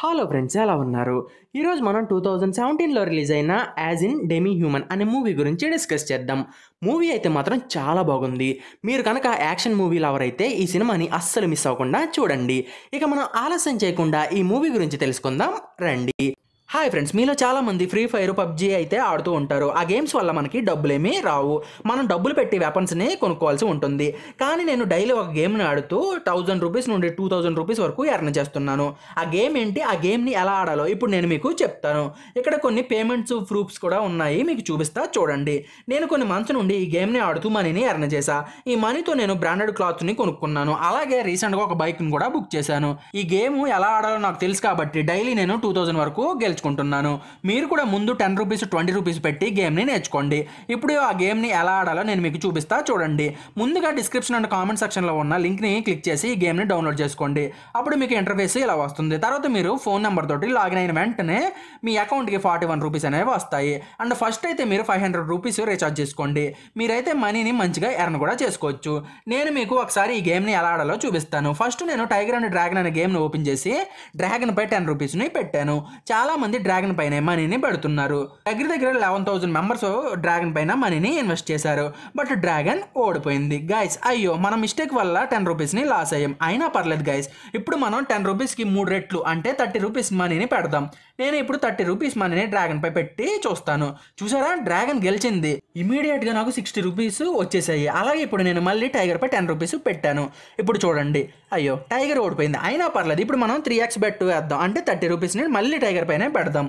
hello friends ఎలా ఉన్నారు ఈరోజు మనం టూ థౌజండ్ సెవెంటీన్లో రిలీజ్ అయిన యాజ్ ఇన్ డెమీ హ్యూమన్ అనే మూవీ గురించి డిస్కస్ చేద్దాం మూవీ అయితే మాత్రం చాలా బాగుంది మీరు కనుక యాక్షన్ మూవీ లవర్ అయితే ఈ సినిమాని అస్సలు మిస్ అవ్వకుండా చూడండి ఇక మనం ఆలస్యం చేయకుండా ఈ మూవీ గురించి తెలుసుకుందాం రండి హాయ్ ఫ్రెండ్స్ మీలో చాలామంది ఫ్రీ ఫైర్ పబ్జీ అయితే ఆడుతూ ఉంటారు ఆ గేమ్స్ వల్ల మనకి డబ్బులేమీ రావు మనం డబ్బులు పెట్టి వెపన్స్ని కొనుక్కోవాల్సి ఉంటుంది కానీ నేను డైలీ ఒక గేమ్ని ఆడుతూ థౌజండ్ రూపీస్ నుండి టూ థౌజండ్ రూపీస్ వరకు ఎర్న్ చేస్తున్నాను ఆ గేమ్ ఏంటి ఆ గేమ్ని ఎలా ఆడాలో ఇప్పుడు నేను మీకు చెప్తాను ఇక్కడ కొన్ని పేమెంట్స్ ప్రూఫ్స్ కూడా ఉన్నాయి మీకు చూపిస్తా చూడండి నేను కొన్ని మంత్స్ నుండి ఈ గేమ్ని ఆడుతూ మనీని ఎర్న్ చేశా ఈ మనీతో నేను బ్రాండెడ్ క్లాత్ని కొనుక్కున్నాను అలాగే రీసెంట్గా ఒక బైక్ని కూడా బుక్ చేశాను ఈ గేమ్ ఎలా ఆడాలో నాకు తెలుసు కాబట్టి డైలీ నేను టూ థౌజండ్ వరకు గెలిచి నేర్చుకుంటున్నాను మీరు కూడా ముందు టెన్ రూపీస్ ట్వంటీ రూపీస్ పెట్టి గేమ్ని నేర్చుకోండి ఇప్పుడు ఆ గేమ్ని ఎలా ఆడాలో నేను మీకు చూపిస్తా చూడండి ముందుగా డిస్క్రిప్షన్ అండ్ కామెంట్ సెక్షన్లో ఉన్న లింక్ని క్లిక్ చేసి ఈ గేమ్ని డౌన్లోడ్ చేసుకోండి అప్పుడు మీకు ఇంటర్ఫేస్ ఇలా వస్తుంది తర్వాత మీరు ఫోన్ నెంబర్ తోటి లాగిన్ అయిన వెంటనే మీ అకౌంట్కి ఫార్టీ వన్ రూపీస్ అనేవి వస్తాయి అండ్ ఫస్ట్ అయితే మీరు ఫైవ్ హండ్రెడ్ రూపీస్ రీఛార్జ్ చేసుకోండి మీరైతే మనీని మంచిగా ఎర్న్ కూడా చేసుకోవచ్చు నేను మీకు ఒకసారి ఈ గేమ్ని ఎలా ఆడాలో చూపిస్తాను ఫస్ట్ నేను టైగర్ అండ్ డ్రాగన్ అనే గేమ్ని ఓపెన్ చేసి డ్రాగన్ పై టెన్ రూపీస్ని పెట్టాను చాలా మంది డ్రాగన్ పైన మనీని పెడుతున్నారు దగ్గర దగ్గర లెవెన్ థౌసండ్ మెంబర్స్ డ్రాగన్ పైన మనీని ఇన్వెస్ట్ చేశారు బట్ డ్రాగన్ ఓడిపోయింది గైస్ అయ్యో మన మిస్టేక్ వల్ల టెన్ రూపీస్ని లాస్ అయ్యాం అయినా పర్లేదు గైస్ ఇప్పుడు మనం టెన్ రూపీస్కి మూడు రెట్లు అంటే థర్టీ రూపీస్ మనీని పెడదాం నేను ఇప్పుడు థర్టీ రూపీస్ మనీని డ్రాగన్ పై పెట్టి చూస్తాను చూసారా డ్రాగన్ గెలిచింది ఇమీడియట్ గా నాకు సిక్స్టీ రూపీస్ వచ్చేసాయి అలాగే ఇప్పుడు నేను మళ్ళీ టైగర్ పై టెన్ రూపీస్ పెట్టాను ఇప్పుడు చూడండి అయ్యో టైగర్ ఓడిపోయింది అయినా పర్లేదు ఇప్పుడు మనం త్రీ ఎక్స్ బెట్ వేద్దాం అంటే థర్టీ రూపీస్ని మళ్ళీ టైగర్ పైన పెడదాం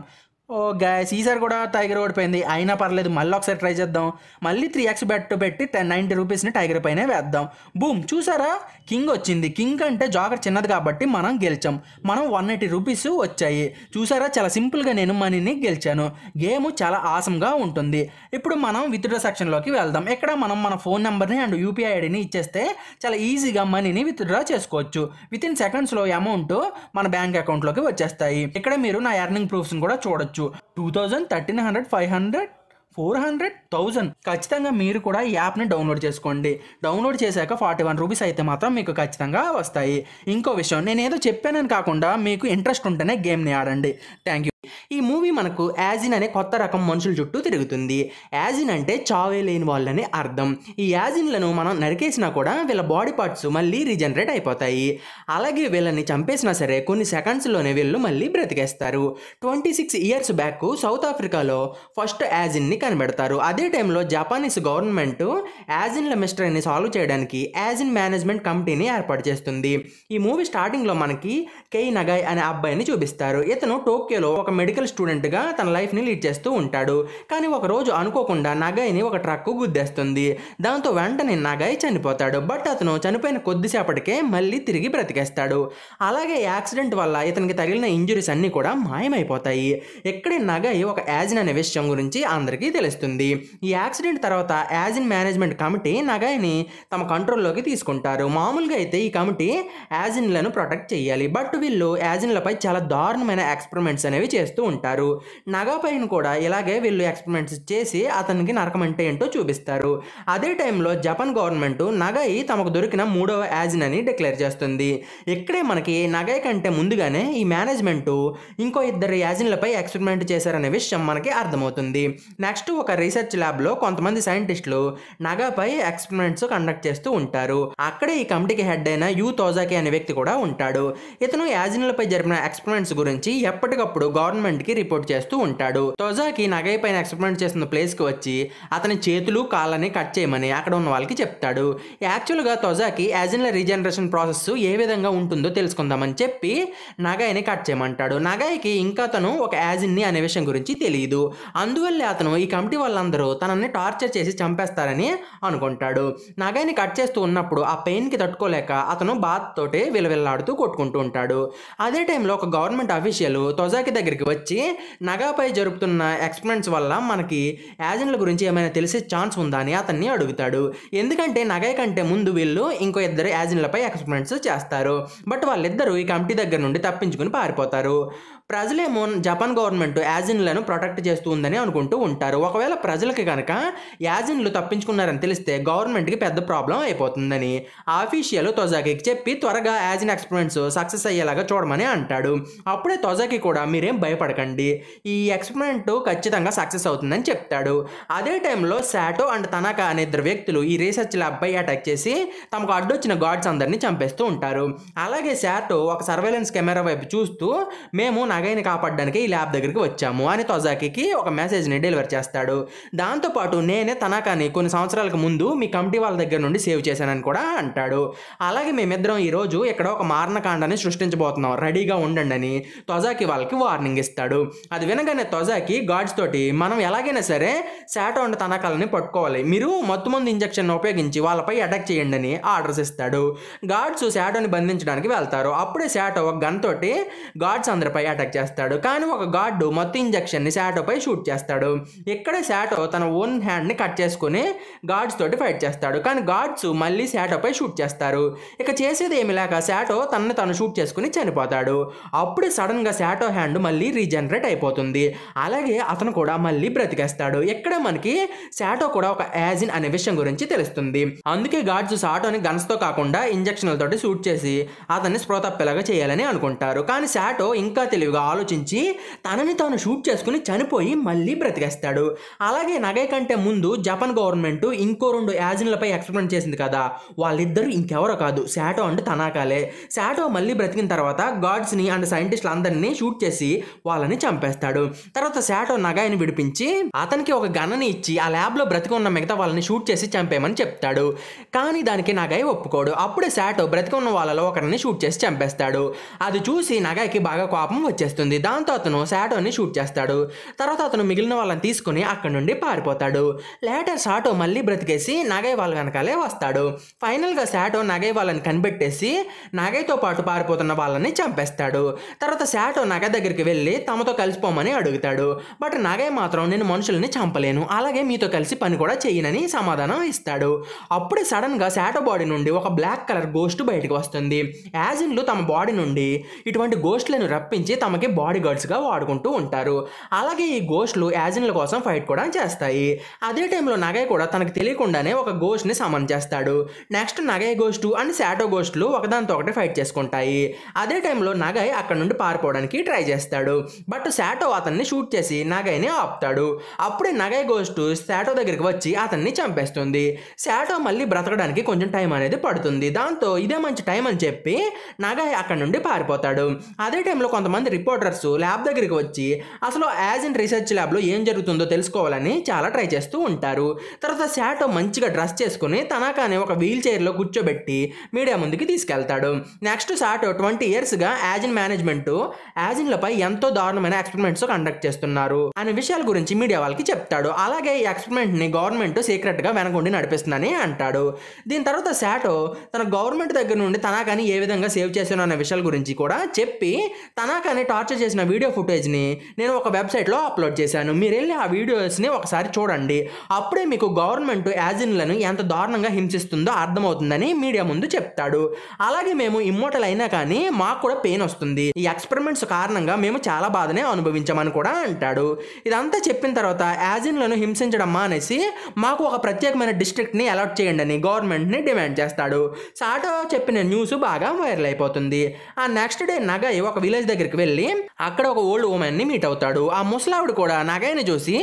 ఓ గ్యాస్ ఈసారి కూడా టైగర్ ఓడిపోయింది అయినా పర్లేదు మళ్ళీ ఒకసారి ట్రై చేద్దాం మళ్ళీ త్రీ ఎక్స్ బెట్ పెట్టి టెన్ నైంటీ రూపీస్ని టైగర్ పైనే వేద్దాం బూమ్ చూసారా కింగ్ వచ్చింది కింగ్ అంటే జాగర్ చిన్నది కాబట్టి మనం గెలిచాం మనం వన్ ఎయిటీ రూపీస్ వచ్చాయి చూసారా చాలా సింపుల్గా నేను మనీని గెలిచాను గేమ్ చాలా ఆసంగా ఉంటుంది ఇప్పుడు మనం విత్డ్రా సెక్షన్లోకి వెళ్దాం ఇక్కడ మనం మన ఫోన్ నెంబర్ని అండ్ యూపీఐ ఐడిని ఇచ్చేస్తే చాలా ఈజీగా మనీని విత్డ్రా చేసుకోవచ్చు విత్ ఇన్ సెకండ్స్లో అమౌంట్ మన బ్యాంక్ అకౌంట్లోకి వచ్చేస్తాయి ఇక్కడ మీరు నా ఎర్నింగ్ ప్రూఫ్స్ని కూడా చూడొచ్చు చేసుకోవచ్చు two thousand thirteen hundred five hundred four hundred thousand ఖచ్చితంగా మీరు కూడా ఈ యాప్ని డౌన్లోడ్ చేసుకోండి డౌన్లోడ్ చేశాక ఫార్టీ వన్ రూపీస్ అయితే మాత్రం మీకు ఖచ్చితంగా వస్తాయి ఇంకో విషయం నేను ఏదో చెప్పానని కాకుండా మీకు ఇంట్రెస్ట్ ఉంటేనే గేమ్ని ఆడండి థ్యాంక్ యూ ఈ మూవీ మనకు యాజిన్ అనే కొత్త రకం మనుషుల చుట్టూ తిరుగుతుంది యాజిన్ అంటే చావే లేని వాళ్ళని అర్థం ఈ యాజిన్లను మనం నరికేసినా కూడా వీళ్ళ బాడీ పార్ట్స్ మళ్ళీ రీజనరేట్ అయిపోతాయి అలాగే వీళ్ళని చంపేసినా సరే కొన్ని సెకండ్స్లోనే వీళ్ళు మళ్ళీ బ్రతికేస్తారు twenty six years back south ఆఫ్రికాలో ఫస్ట్ యాజిన్ని కనబెడతారు అదే టైంలో జపానీస్ గవర్నమెంట్ యాజిన్ల మిస్టరీని సాల్వ్ చేయడానికి యాజిన్ మేనేజ్మెంట్ కమిటీని ఏర్పాటు చేస్తుంది ఈ మూవీ స్టార్టింగ్లో మనకి కెయి నగాయ్ అనే అబ్బాయిని చూపిస్తారు ఇతను టోక్యోలో ఒక మెడికల్ మెడికల్ స్టూడెంట్గా తన లైఫ్ని లీడ్ చేస్తూ ఉంటాడు కానీ ఒకరోజు అనుకోకుండా నగయ్ని ఒక ట్రక్ గుద్దేస్తుంది దాంతో వెంటనే నగయ్ చనిపోతాడు బట్ అతను చనిపోయిన కొద్దిసేపటికే మళ్ళీ తిరిగి బ్రతికేస్తాడు అలాగే యాక్సిడెంట్ వల్ల ఇతనికి తగిలిన ఇంజురీస్ అన్నీ కూడా మాయమైపోతాయి ఇక్కడే నగయ్ ఒక యాజిన్ అనే విషయం గురించి అందరికీ తెలుస్తుంది ఈ యాక్సిడెంట్ తర్వాత యాజిన్ మేనేజ్మెంట్ కమిటీ నగయ్ని తమ కంట్రోల్లోకి తీసుకుంటారు మామూలుగా అయితే ఈ కమిటీ యాజిన్లను ప్రొటెక్ట్ చేయాలి బట్ వీళ్ళు యాజిన్లపై చాలా దారుణమైన ఎక్స్పెరిమెంట్స్ అనేవి చేస్తూ ఉంటారు నగా పైన కూడా ఇలాగే వీళ్ళు ఎక్స్పెరిమెంట్స్ చేసి అతనికి నరకం అంటే ఏంటో చూపిస్తారు అదే టైంలో జపాన్ గవర్నమెంట్ నగై తమకు దొరికిన మూడవ యాజిన్ అని డిక్లేర్ చేస్తుంది ఇక్కడే మనకి నగై కంటే ముందుగానే ఈ మేనేజ్మెంట్ ఇంకో ఇద్దరు యాజిన్లపై ఎక్స్పెరిమెంట్ చేశారనే విషయం మనకి అర్థమవుతుంది నెక్స్ట్ ఒక రీసెర్చ్ ల్యాబ్లో కొంతమంది సైంటిస్టులు నగాపై ఎక్స్పెరిమెంట్స్ కండక్ట్ చేస్తూ ఉంటారు అక్కడే ఈ కమిటీకి హెడ్ అయిన యూ తోజాకి అనే వ్యక్తి కూడా ఉంటాడు ఇతను యాజిన్లపై జరిపిన ఎక్స్పెరిమెంట్స్ గురించి ఎప్పటికప్పుడు గవర్నమెంట్ కి రిపోర్ట్ చేస్తూ ఉంటాడు తొజాకి నగై పైన ఎక్స్పెరిమెంట్ చేసిన కి వచ్చి అతని చేతులు కాళ్ళని కట్ చేయమని అక్కడ ఉన్న వాళ్ళకి చెప్తాడు యాక్చువల్ గా తొజాకి యాజిన్ల రీజనరేషన్ ప్రాసెస్ ఏ విధంగా ఉంటుందో తెలుసుకుందామని చెప్పి నగైని కట్ చేయమంటాడు నగైకి ఇంకా తను ఒక యాజిన్ని అనే విషయం గురించి తెలియదు అందువల్ల అతను ఈ కమిటీ వాళ్ళందరూ తనని టార్చర్ చేసి చంపేస్తారని అనుకుంటాడు నగైని కట్ చేస్తూ ఉన్నప్పుడు ఆ పెయిన్ కి తట్టుకోలేక అతను బాత్ తోటే విలవిల్లాడుతూ కొట్టుకుంటూ ఉంటాడు అదే టైంలో ఒక గవర్నమెంట్ అఫీషియల్ తొజాకి దగ్గరికి వచ్చి వచ్చి నగాపై జరుపుతున్న ఎక్స్పెరిమెంట్స్ వల్ల మనకి యాజెంట్ల గురించి ఏమైనా తెలిసే ఛాన్స్ ఉందా అని అతన్ని అడుగుతాడు ఎందుకంటే నగై కంటే ముందు వీళ్ళు ఇంకో ఇద్దరు యాజెంట్లపై ఎక్స్పెరిమెంట్స్ చేస్తారు బట్ వాళ్ళిద్దరూ ఈ కమిటీ దగ్గర నుండి తప్పించుకుని పారిపోతారు ప్రజలేమో జపాన్ గవర్నమెంట్ యాజిన్లను ప్రొటెక్ట్ చేస్తూ ఉందని అనుకుంటూ ఉంటారు ఒకవేళ ప్రజలకి కనుక యాజిన్లు తప్పించుకున్నారని తెలిస్తే గవర్నమెంట్కి పెద్ద ప్రాబ్లం అయిపోతుందని ఆఫీషియల్ తొజాకికి చెప్పి త్వరగా యాజిన్ ఎక్స్పెరిమెంట్స్ సక్సెస్ అయ్యేలాగా చూడమని అంటాడు అప్పుడే తొజాకి కూడా మీరేం భయపడకండి ఈ ఎక్స్పెరిమెంట్ ఖచ్చితంగా సక్సెస్ అవుతుందని చెప్తాడు అదే టైంలో శాటో అండ్ తనాక అనే ఇద్దరు వ్యక్తులు ఈ రీసెర్చ్ ల్యాబ్పై అటాక్ చేసి తమకు అడ్డొచ్చిన గాడ్స్ అందరినీ చంపేస్తూ ఉంటారు అలాగే శాటో ఒక సర్వేలెన్స్ కెమెరా వైపు చూస్తూ మేము నా నాగయ్యని కాపాడడానికి ఈ ల్యాబ్ దగ్గరికి వచ్చాము అని తొజాకి ఒక మెసేజ్ని డెలివర్ చేస్తాడు దాంతోపాటు నేనే తనాకాని కొన్ని సంవత్సరాలకు ముందు మీ కమిటీ వాళ్ళ దగ్గర నుండి సేవ్ చేశానని కూడా అంటాడు అలాగే మేమిద్దరం ఈరోజు ఇక్కడ ఒక మారణకాండాన్ని సృష్టించబోతున్నాం రెడీగా ఉండండి అని తొజాకి వాళ్ళకి వార్నింగ్ ఇస్తాడు అది వినగానే తొజాకి గాడ్స్ తోటి మనం ఎలాగైనా సరే శాటో అండ్ తనకాలని పట్టుకోవాలి మీరు మొత్తం మంది ఇంజక్షన్ ఉపయోగించి వాళ్ళపై అటాక్ చేయండి అని ఆర్డర్స్ ఇస్తాడు గాడ్స్ శాటోని బంధించడానికి వెళ్తారు అప్పుడే శాటో ఒక గన్ తోటి గాడ్స్ అందరిపై అటాక్ అటాక్ చేస్తాడు కానీ ఒక గార్డు మొత్తం ఇంజక్షన్ని శాటోపై షూట్ చేస్తాడు ఇక్కడ శాటో తన ఓన్ హ్యాండ్ని కట్ చేసుకుని గార్డ్స్ తోటి ఫైట్ చేస్తాడు కానీ గార్డ్స్ మళ్ళీ శాటోపై షూట్ చేస్తారు ఇక చేసేది ఏమి లేక శాటో తనని తను షూట్ చేసుకుని చనిపోతాడు అప్పుడు సడన్గా శాటో హ్యాండ్ మళ్ళీ రీజనరేట్ అయిపోతుంది అలాగే అతను కూడా మళ్ళీ బ్రతికేస్తాడు ఇక్కడ మనకి శాటో కూడా ఒక యాజిన్ అనే విషయం గురించి తెలుస్తుంది అందుకే గాడ్స్ శాటోని గన్స్తో కాకుండా ఇంజక్షన్లతోటి షూట్ చేసి అతన్ని స్ప్రోతప్పెలాగా చేయాలని అనుకుంటారు కానీ శాటో ఇంకా తెలివిగా బాగా ఆలోచించి తనని తాను షూట్ చేసుకుని చనిపోయి మళ్ళీ బ్రతికేస్తాడు అలాగే నగై కంటే ముందు జపాన్ గవర్నమెంట్ ఇంకో రెండు యాజన్లపై ఎక్స్పెరిమెంట్ చేసింది కదా వాళ్ళిద్దరూ ఇంకెవరో కాదు శాటో అండ్ తనాకాలే శాటో మళ్ళీ బ్రతికిన తర్వాత గాడ్స్ని అండ్ సైంటిస్టులు అందరినీ షూట్ చేసి వాళ్ళని చంపేస్తాడు తర్వాత శాటో నగాయని విడిపించి అతనికి ఒక గన్నని ఇచ్చి ఆ ల్యాబ్లో బ్రతికి ఉన్న మిగతా వాళ్ళని షూట్ చేసి చంపేయమని చెప్తాడు కానీ దానికి నగాయ ఒప్పుకోడు అప్పుడే శాటో బ్రతికి ఉన్న వాళ్ళలో ఒకరిని షూట్ చేసి చంపేస్తాడు అది చూసి నగాయకి బాగా కోపం వచ్చింది చేస్తుంది దాంతో అతను శాటోని షూట్ చేస్తాడు తర్వాత అతను మిగిలిన వాళ్ళని తీసుకుని అక్కడి నుండి పారిపోతాడు లేటర్ శాటో మళ్ళీ బ్రతికేసి నగై వాళ్ళ వెనకాలే వస్తాడు ఫైనల్గా శాటో నగై వాళ్ళని కనిపెట్టేసి నగైతో పాటు పారిపోతున్న వాళ్ళని చంపేస్తాడు తర్వాత శాటో నగ దగ్గరికి వెళ్ళి తమతో కలిసిపోమని అడుగుతాడు బట్ నగై మాత్రం నేను మనుషుల్ని చంపలేను అలాగే మీతో కలిసి పని కూడా చేయనని సమాధానం ఇస్తాడు అప్పుడే సడన్గా శాటో బాడీ నుండి ఒక బ్లాక్ కలర్ గోస్ట్ బయటకు వస్తుంది యాజిన్లు తమ బాడీ నుండి ఇటువంటి గోస్ట్లను రప్పించి తమ తమకి బాడీ గార్డ్స్గా వాడుకుంటూ ఉంటారు అలాగే ఈ గోస్ట్లు యాజిన్ల కోసం ఫైట్ కూడా చేస్తాయి అదే టైంలో నగయ్ కూడా తనకు తెలియకుండానే ఒక గోస్ట్ని సమన్ చేస్తాడు next Nagai ghost and Sato గోస్టులు ఒకదానితో ఒకటి ఫైట్ చేసుకుంటాయి అదే టైంలో నగయ్ అక్కడ నుండి పారిపోవడానికి ట్రై చేస్తాడు బట్ శాటో అతన్ని షూట్ చేసి నగయ్ని ఆపుతాడు అప్పుడే నగయ్ గోస్టు శాటో దగ్గరికి వచ్చి అతన్ని చంపేస్తుంది శాటో మళ్ళీ బ్రతకడానికి కొంచెం టైం అనేది పడుతుంది దాంతో ఇదే మంచి టైం అని చెప్పి నగయ్ అక్కడ నుండి పారిపోతాడు అదే టైంలో కొంతమంది రిపోర్టర్స్ ల్యాబ్ దగ్గరికి వచ్చి అసలు యాజ్ అండ్ రీసెర్చ్ ల్యాబ్లో ఏం జరుగుతుందో తెలుసుకోవాలని చాలా ట్రై చేస్తూ ఉంటారు తర్వాత శాటో మంచిగా డ్రెస్ చేసుకుని తనకానే ఒక వీల్ చైర్లో కూర్చోబెట్టి మీడియా ముందుకి తీసుకెళ్తాడు నెక్స్ట్ శాటో ట్వంటీ ఇయర్స్గా ఇన్ మేనేజ్మెంట్ యాజ్ ఇన్లపై ఎంతో దారుణమైన ఎక్స్పెరిమెంట్స్ కండక్ట్ చేస్తున్నారు అనే విషయాల గురించి మీడియా వాళ్ళకి చెప్తాడు అలాగే ఈ ఎక్స్పెరిమెంట్ని గవర్నమెంట్ సీక్రెట్గా వెనకుండి నడిపిస్తుందని అంటాడు దీని తర్వాత శాటో తన గవర్నమెంట్ దగ్గర నుండి తనకాని ఏ విధంగా సేవ్ చేశాను అనే విషయాల గురించి కూడా చెప్పి తనకాని టార్చర్ చేసిన వీడియో ఫుటేజ్ని నేను ఒక వెబ్సైట్లో అప్లోడ్ చేశాను మీరు వెళ్ళి ఆ వీడియోస్ని ఒకసారి చూడండి అప్పుడే మీకు గవర్నమెంట్ యాజిన్లను ఎంత దారుణంగా హింసిస్తుందో అర్థమవుతుందని మీడియా ముందు చెప్తాడు అలాగే మేము ఇమ్మోటల్ అయినా కానీ మాకు కూడా పెయిన్ వస్తుంది ఈ ఎక్స్పెరిమెంట్స్ కారణంగా మేము చాలా బాధనే అనుభవించామని కూడా అంటాడు ఇదంతా చెప్పిన తర్వాత యాజిన్లను హింసించడం మానేసి మాకు ఒక ప్రత్యేకమైన డిస్ట్రిక్ట్ని అలాట్ చేయండి అని గవర్నమెంట్ని డిమాండ్ చేస్తాడు సాటో చెప్పిన న్యూస్ బాగా వైరల్ అయిపోతుంది ఆ నెక్స్ట్ డే నగై ఒక విలేజ్ దగ్గరికి వెళ్ళి వెళ్ళి అక్కడ ఒక ఓల్డ్ ఉమెన్ని మీట్ అవుతాడు ఆ ముసలావుడు కూడా నగాయని చూసి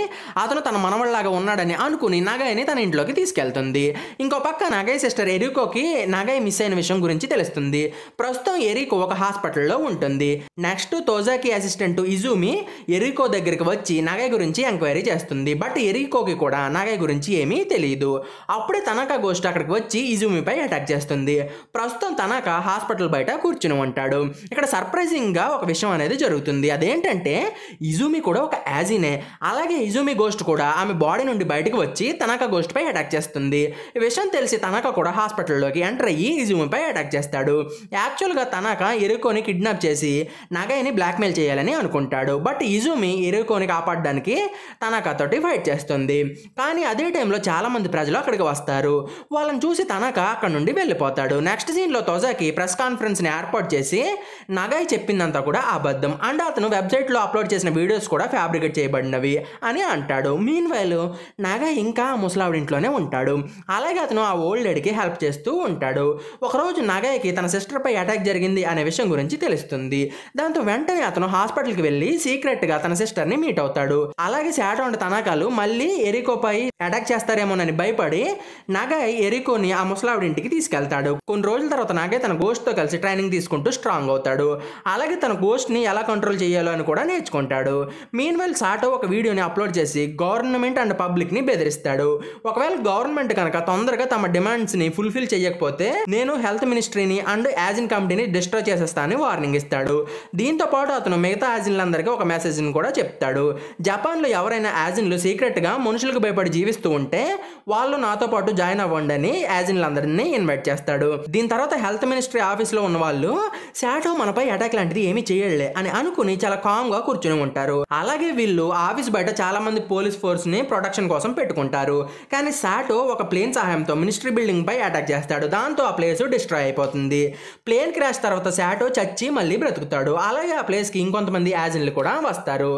అతను తన మనవళ్ళలాగా ఉన్నాడని అనుకుని నగాయని తన ఇంట్లోకి తీసుకెళ్తుంది ఇంకో పక్క నగాయ్ సిస్టర్ ఎరికోకి నగాయ్ మిస్ అయిన విషయం గురించి తెలుస్తుంది ప్రస్తుతం ఎరికో ఒక హాస్పిటల్లో ఉంటుంది నెక్స్ట్ తోజాకి అసిస్టెంట్ ఇజూమి ఎరికో దగ్గరికి వచ్చి నగాయ్ గురించి ఎంక్వైరీ చేస్తుంది బట్ ఎరికోకి కూడా నగాయ్ గురించి ఏమీ తెలియదు అప్పుడే తనక గోస్ట్ అక్కడికి వచ్చి ఇజూమిపై అటాక్ చేస్తుంది ప్రస్తుతం తనక హాస్పిటల్ బయట కూర్చుని ఉంటాడు ఇక్కడ సర్ప్రైజింగ్గా ఒక విషయం అనేది అనేది జరుగుతుంది అదేంటంటే ఇజూమి కూడా ఒక యాజీనే అలాగే ఇజూమి గోస్ట్ కూడా ఆమె బాడీ నుండి బయటకు వచ్చి గోస్ట్ గోస్ట్పై అటాక్ చేస్తుంది ఈ విషయం తెలిసి తనక కూడా హాస్పిటల్లోకి ఎంటర్ అయ్యి ఇజుమిపై అటాక్ చేస్తాడు యాక్చువల్గా తనక ఎరుకోని కిడ్నాప్ చేసి నగైని బ్లాక్మెయిల్ చేయాలని అనుకుంటాడు బట్ ఇజూమి ఎరుకోని కాపాడడానికి తనకతోటి ఫైట్ చేస్తుంది కానీ అదే టైంలో చాలామంది ప్రజలు అక్కడికి వస్తారు వాళ్ళని చూసి తనక అక్కడ నుండి వెళ్ళిపోతాడు నెక్స్ట్ సీన్లో తోజాకి ప్రెస్ కాన్ఫరెన్స్ని ఏర్పాటు చేసి నగై చెప్పిందంతా కూడా అబద్ధం అబద్ధం అండ్ అతను వెబ్సైట్లో అప్లోడ్ చేసిన వీడియోస్ కూడా ఫ్యాబ్రికేట్ చేయబడినవి అని అంటాడు మీన్ వైల్ నాగా ఇంకా ఇంట్లోనే ఉంటాడు అలాగే అతను ఆ ఓల్డ్ ఎడ్కి హెల్ప్ చేస్తూ ఉంటాడు ఒకరోజు నాగయ్యకి తన సిస్టర్పై అటాక్ జరిగింది అనే విషయం గురించి తెలుస్తుంది దాంతో వెంటనే అతను హాస్పిటల్కి వెళ్ళి సీక్రెట్గా తన సిస్టర్ని మీట్ అవుతాడు అలాగే శాటౌండ్ తనకాలు మళ్ళీ ఎరికోపై అటాక్ చేస్తారేమోనని భయపడి నాగాయ్ ఎరికోని ఆ ఇంటికి తీసుకెళ్తాడు కొన్ని రోజుల తర్వాత నాగయ్య తన గోష్ట్తో కలిసి ట్రైనింగ్ తీసుకుంటూ స్ట్రాంగ్ అవుతాడు అలాగే తన గోష్ట్ని ఎలా కంట్రోల్ చేయాలో అని కూడా నేర్చుకుంటాడు మీన్వెల్ సాటో ఒక వీడియోని అప్లోడ్ చేసి గవర్నమెంట్ అండ్ పబ్లిక్ని బెదిరిస్తాడు ఒకవేళ గవర్నమెంట్ కనుక తొందరగా తమ డిమాండ్స్ని ఫుల్ఫిల్ చేయకపోతే నేను హెల్త్ మినిస్ట్రీని అండ్ యాజిన్ కమిటీని డిస్ట్రాయ్ చేసేస్తానని వార్నింగ్ ఇస్తాడు దీంతో పాటు అతను మిగతా యాజిన్లందరికీ ఒక మెసేజ్ని కూడా చెప్తాడు జపాన్లో ఎవరైనా యాజిన్లు సీక్రెట్గా మనుషులకు భయపడి జీవిస్తూ ఉంటే వాళ్ళు నాతో పాటు జాయిన్ అవ్వండి అని యాజిన్లు అందరినీ ఇన్వైట్ చేస్తాడు దీని తర్వాత హెల్త్ మినిస్ట్రీ ఆఫీస్లో ఉన్న వాళ్ళు శాటో మనపై అటాక్ లాంటిది ఏమీ చేయలే అని అనుకుని చాలా కామ్ గా కూర్చుని ఉంటారు అలాగే వీళ్ళు ఆఫీస్ బయట చాలా మంది పోలీస్ ఫోర్స్ ని ప్రొటెక్షన్ కోసం పెట్టుకుంటారు కానీ శాటో ఒక ప్లేన్ సహాయంతో మినిస్ట్రీ బిల్డింగ్ పై అటాక్ చేస్తాడు దాంతో ఆ ప్లేస్ డిస్ట్రాయ్ అయిపోతుంది ప్లేన్ క్రాష్ తర్వాత శాటో చచ్చి మళ్ళీ బ్రతుకుతాడు అలాగే ఆ ప్లేస్కి ఇంకొంతమంది యాజిన్లు కూడా వస్తారు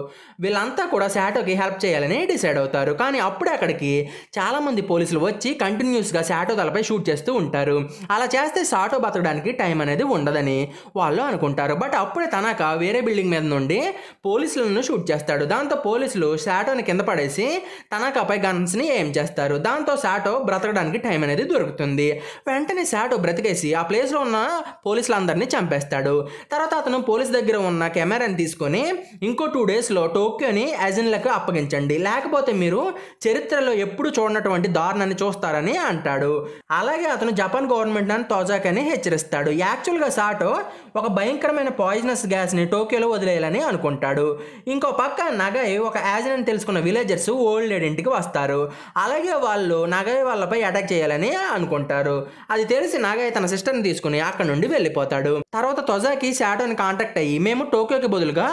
వీళ్ళంతా కూడా శాటోకి హెల్ప్ చేయాలని డిసైడ్ అవుతారు కానీ అప్పుడే అక్కడికి చాలామంది మంది పోలీసులు వచ్చి కంటిన్యూస్గా షాటో తలపై షూట్ చేస్తూ ఉంటారు అలా చేస్తే షాటో బతకడానికి టైం అనేది ఉండదని వాళ్ళు అనుకుంటారు బట్ అప్పుడే తనక వేరే బిల్డింగ్ మీద నుండి పోలీసులను షూట్ చేస్తాడు దాంతో పోలీసులు షాటోని కింద పడేసి తనకపై గన్స్ని ఏం చేస్తారు దాంతో షాటో బ్రతకడానికి టైం అనేది దొరుకుతుంది వెంటనే షాటో బ్రతికేసి ఆ ప్లేస్లో ఉన్న పోలీసులందరినీ చంపేస్తాడు తర్వాత అతను పోలీస్ దగ్గర ఉన్న కెమెరాని తీసుకొని ఇంకో టూ డేస్లో టోక్యోని అజిన్లకు అప్పగించండి లేకపోతే మీరు చరిత్రలో ఎప్పుడు చూడనటువంటి ఇలాంటి దారుణాన్ని చూస్తారని అంటాడు అలాగే అతను జపాన్ గవర్నమెంట్ అని తోజాకని హెచ్చరిస్తాడు యాక్చువల్గా సాటో ఒక భయంకరమైన పాయిజనస్ గ్యాస్ని టోక్యోలో వదిలేయాలని అనుకుంటాడు ఇంకో పక్క నగై ఒక యాజనని తెలుసుకున్న విలేజర్స్ ఓల్డ్ ఇంటికి వస్తారు అలాగే వాళ్ళు నగై వాళ్ళపై అటాక్ చేయాలని అనుకుంటారు అది తెలిసి నగై తన సిస్టర్ని తీసుకుని అక్కడ నుండి వెళ్ళిపోతాడు తర్వాత తొజాకి షాటోని కాంటాక్ట్ అయ్యి మేము టోక్యోకి బదులుగా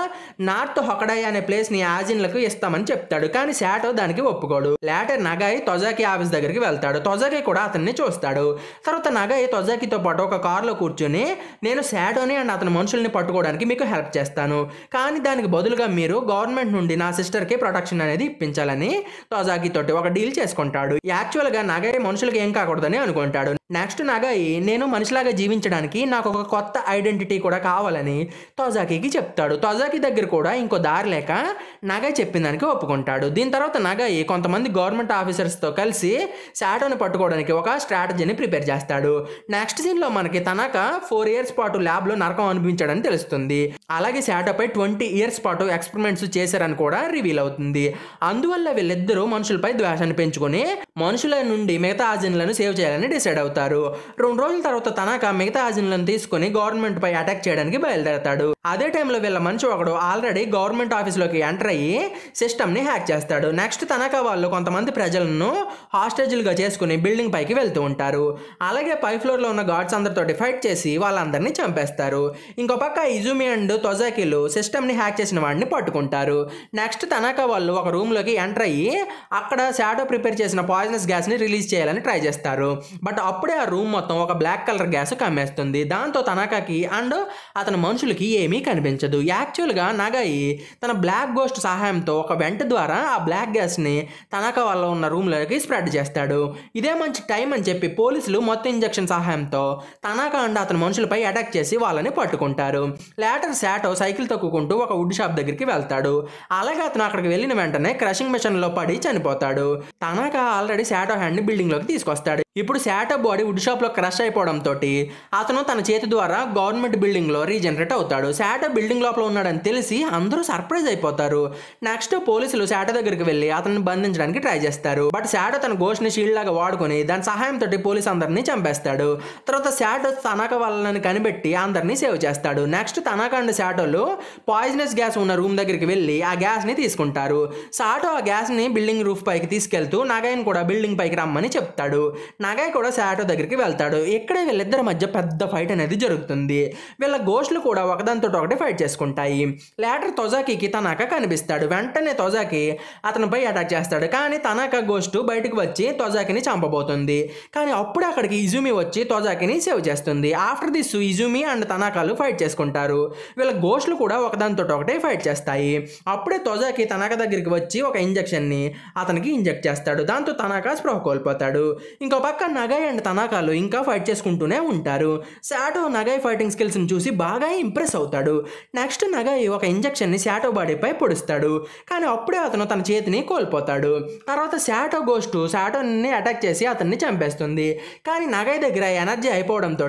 నార్త్ హొకడై అనే ప్లేస్ని యాజిన్లకు ఇస్తామని చెప్తాడు కానీ షాటో దానికి ఒప్పుకోడు లేటర్ నగాయి తొజాకి ఆఫీస్ దగ్గరికి వెళ్తాడు తొజాకి కూడా అతన్ని చూస్తాడు తర్వాత నగయ్య తొజాకితో పాటు ఒక కారులో కూర్చొని నేను శాడోని అండ్ అతని మనుషుల్ని పట్టుకోవడానికి మీకు హెల్ప్ చేస్తాను కానీ దానికి బదులుగా మీరు గవర్నమెంట్ నుండి నా సిస్టర్కి ప్రొటెక్షన్ అనేది ఇప్పించాలని తొజాకి తోటి ఒక డీల్ చేసుకుంటాడు యాక్చువల్గా నగయ్య మనుషులకి ఏం కాకూడదని అనుకుంటాడు నెక్స్ట్ నగాయి నేను మనిషిలాగా జీవించడానికి నాకు ఒక కొత్త ఐడెంటిటీ కూడా కావాలని తోజాకీకి చెప్తాడు తోజాకీ దగ్గర కూడా ఇంకో దారి లేక నాగాయ్ చెప్పిన దానికి ఒప్పుకుంటాడు దీని తర్వాత నాగాయి కొంతమంది గవర్నమెంట్ ఆఫీసర్స్తో కలిసి శాటను పట్టుకోవడానికి ఒక స్ట్రాటజీని ప్రిపేర్ చేస్తాడు నెక్స్ట్ సీన్లో మనకి తనక ఫోర్ ఇయర్స్ పాటు ల్యాబ్లో నరకం అనిపించాడని తెలుస్తుంది అలాగే శాటోపై ట్వంటీ ఇయర్స్ పాటు ఎక్స్పెరిమెంట్స్ చేశారని కూడా రివీల్ అవుతుంది అందువల్ల వీళ్ళిద్దరూ మనుషులపై ద్వేషాన్ని పెంచుకొని మనుషుల నుండి మిగతా ఆజన్లను సేవ్ చేయాలని డిసైడ్ అవుతుంది పడతారు రెండు రోజుల తర్వాత తనకా మిగతా ఆజన్లను తీసుకుని గవర్నమెంట్ పై అటాక్ చేయడానికి బయలుదేరతాడు అదే టైంలో వీళ్ళ మనిషి ఒకడు ఆల్రెడీ గవర్నమెంట్ ఆఫీస్లోకి ఎంటర్ అయ్యి సిస్టమ్ని హ్యాక్ చేస్తాడు నెక్స్ట్ తనక వాళ్ళు కొంతమంది ప్రజలను హాస్టేజ్లుగా చేసుకుని బిల్డింగ్ పైకి వెళ్తూ ఉంటారు అలాగే పై ఫ్లోర్లో ఉన్న గార్డ్స్ అందరితో ఫైట్ చేసి వాళ్ళందరినీ చంపేస్తారు ఇంకో పక్క ఇజుమి అండ్ తొజాకిలు సిస్టమ్ని హ్యాక్ చేసిన వాడిని పట్టుకుంటారు నెక్స్ట్ తనక వాళ్ళు ఒక రూమ్లోకి ఎంటర్ అయ్యి అక్కడ షాడో ప్రిపేర్ చేసిన పాయిజనస్ గ్యాస్ని రిలీజ్ చేయాలని ట్రై చేస్తారు బట్ అప్పుడు అప్పుడే ఆ రూమ్ మొత్తం ఒక బ్లాక్ కలర్ గ్యాస్ కమ్మేస్తుంది దాంతో తనకాకి అండ్ అతని మనుషులకి ఏమీ కనిపించదు యాక్చువల్గా నగాయి తన బ్లాక్ గోస్ట్ సహాయంతో ఒక వెంట ద్వారా ఆ బ్లాక్ గ్యాస్ని తనక వల్ల ఉన్న రూమ్లోకి స్ప్రెడ్ చేస్తాడు ఇదే మంచి టైం అని చెప్పి పోలీసులు మొత్తం ఇంజెక్షన్ సహాయంతో తనక అండ్ అతని మనుషులపై అటాక్ చేసి వాళ్ళని పట్టుకుంటారు లేటర్ శాటో సైకిల్ తొక్కుకుంటూ ఒక వుడ్ షాప్ దగ్గరికి వెళ్తాడు అలాగే అతను అక్కడికి వెళ్ళిన వెంటనే క్రషింగ్ మిషన్లో పడి చనిపోతాడు తనక ఆల్రెడీ శాటో హ్యాండ్ని బిల్డింగ్లోకి తీసుకొస్తాడు ఇప్పుడు శాట బాడీ వుడ్ షాప్లో క్రష్ అయిపోవడంతో అతను తన చేతి ద్వారా గవర్నమెంట్ బిల్డింగ్లో రీజనరేట్ అవుతాడు శాట బిల్డింగ్ లోపల ఉన్నాడని తెలిసి అందరూ సర్ప్రైజ్ అయిపోతారు నెక్స్ట్ పోలీసులు శాట దగ్గరికి వెళ్ళి అతన్ని బంధించడానికి ట్రై చేస్తారు బట్ శాట తన గోష్ని షీల్డ్ లాగా వాడుకొని దాని సహాయంతో పోలీసు అందరినీ చంపేస్తాడు తర్వాత శాట తనాక వాళ్ళని కనిపెట్టి అందరినీ సేవ్ చేస్తాడు నెక్స్ట్ తనాక అండ్ శాటోలు పాయిజనస్ గ్యాస్ ఉన్న రూమ్ దగ్గరికి వెళ్ళి ఆ గ్యాస్ని తీసుకుంటారు శాటో ఆ గ్యాస్ని బిల్డింగ్ రూఫ్ పైకి తీసుకెళ్తూ నగైన్ కూడా బిల్డింగ్ పైకి రమ్మని చెప్తాడు నగై కూడా శాటో దగ్గరికి వెళ్తాడు ఇక్కడే వీళ్ళిద్దరి మధ్య పెద్ద ఫైట్ అనేది జరుగుతుంది వీళ్ళ గోష్లు కూడా ఒకదానితో ఒకటి ఫైట్ చేసుకుంటాయి లేటర్ తొజాకి తనాక కనిపిస్తాడు వెంటనే తొజాకి అతనిపై అటాక్ చేస్తాడు కానీ తనాక గోష్టు బయటకు వచ్చి తొజాకిని చంపబోతుంది కానీ అప్పుడు అక్కడికి ఇజుమి వచ్చి తొజాకిని సేవ్ చేస్తుంది ఆఫ్టర్ దిస్ ఇజుమి అండ్ తనాకాలు ఫైట్ చేసుకుంటారు వీళ్ళ గోష్లు కూడా ఒకదానితో ఒకటే ఫైట్ చేస్తాయి అప్పుడే తొజాకి తనక దగ్గరికి వచ్చి ఒక ఇంజెక్షన్ని అతనికి ఇంజెక్ట్ చేస్తాడు దాంతో తనక స్పృహ కోల్పోతాడు ఇంకో పక్క నగై అండ్ తనాకాలు ఇంకా ఫైట్ చేసుకుంటూనే ఉంటారు శాటో నగై ఫైటింగ్ స్కిల్స్ని చూసి బాగా ఇంప్రెస్ అవుతాడు నెక్స్ట్ నగై ఒక ఇంజక్షన్ని శాటో బాడీపై పొడుస్తాడు కానీ అప్పుడే అతను తన చేతిని కోల్పోతాడు తర్వాత శాటో గోస్టు శాటోని అటాక్ చేసి అతన్ని చంపేస్తుంది కానీ నగై దగ్గర ఎనర్జీ అయిపోవడంతో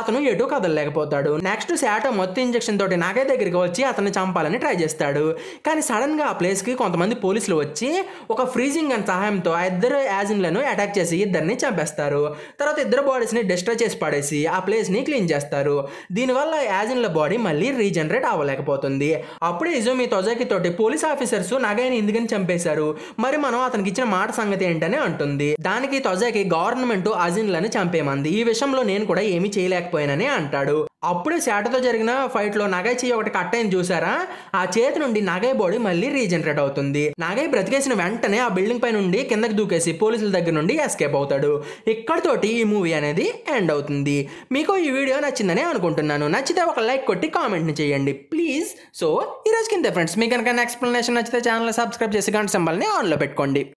అతను ఎటు కదలలేకపోతాడు నెక్స్ట్ శాటో మొత్తం ఇంజక్షన్ తోటి నగై దగ్గరికి వచ్చి అతన్ని చంపాలని ట్రై చేస్తాడు కానీ సడన్గా ఆ ప్లేస్కి కొంతమంది పోలీసులు వచ్చి ఒక ఫ్రీజింగ్ అండ్ సహాయంతో ఇద్దరు యాజిన్లను అటాక్ చేసి ఇద్దరిని చంపేస్తారు తర్వాత ఇద్దరు బాడీస్ని డిస్ట్రాయ్ చేసి పడేసి ఆ ప్లేస్ని క్లీన్ చేస్తారు దీనివల్ల యాజిన్ల బాడీ మళ్ళీ రీజనరేట్ అవ్వలేకపోతుంది అప్పుడే ఇజోమి తొజాకి తోటి పోలీస్ ఆఫీసర్స్ నగైని ఎందుకని చంపేశారు మరి మనం అతనికి ఇచ్చిన మాట సంగతి ఏంటని అంటుంది దానికి తొజాకి గవర్నమెంట్ అజిన్లను చంపేమంది ఈ విషయంలో నేను కూడా ఏమీ చేయలేకపోయానని అంటాడు అప్పుడే శాటతో జరిగిన ఫైట్లో నగై చేయి ఒకటి కట్ అయింది చూసారా ఆ చేతి నుండి నగై బాడీ మళ్ళీ రీజనరేట్ అవుతుంది నగై బ్రతికేసిన వెంటనే ఆ బిల్డింగ్ పై నుండి కిందకి దూకేసి పోలీసుల దగ్గర నుండి ఎస్కేప్ అవుతాడు ఇక్కడతోటి ఈ మూవీ అనేది ఎండ్ అవుతుంది మీకు ఈ వీడియో నచ్చిందని అనుకుంటున్నాను నచ్చితే ఒక లైక్ కొట్టి కామెంట్ని చేయండి ప్లీజ్ సో ఈరోజు కింద ఫ్రెండ్స్ మీకు కనుక ఎక్స్ప్లెనేషన్ నచ్చితే ఛానల్ సబ్స్క్రైబ్ చేసి గంట సింబల్ని ఆన్లో పెట్టుకోండి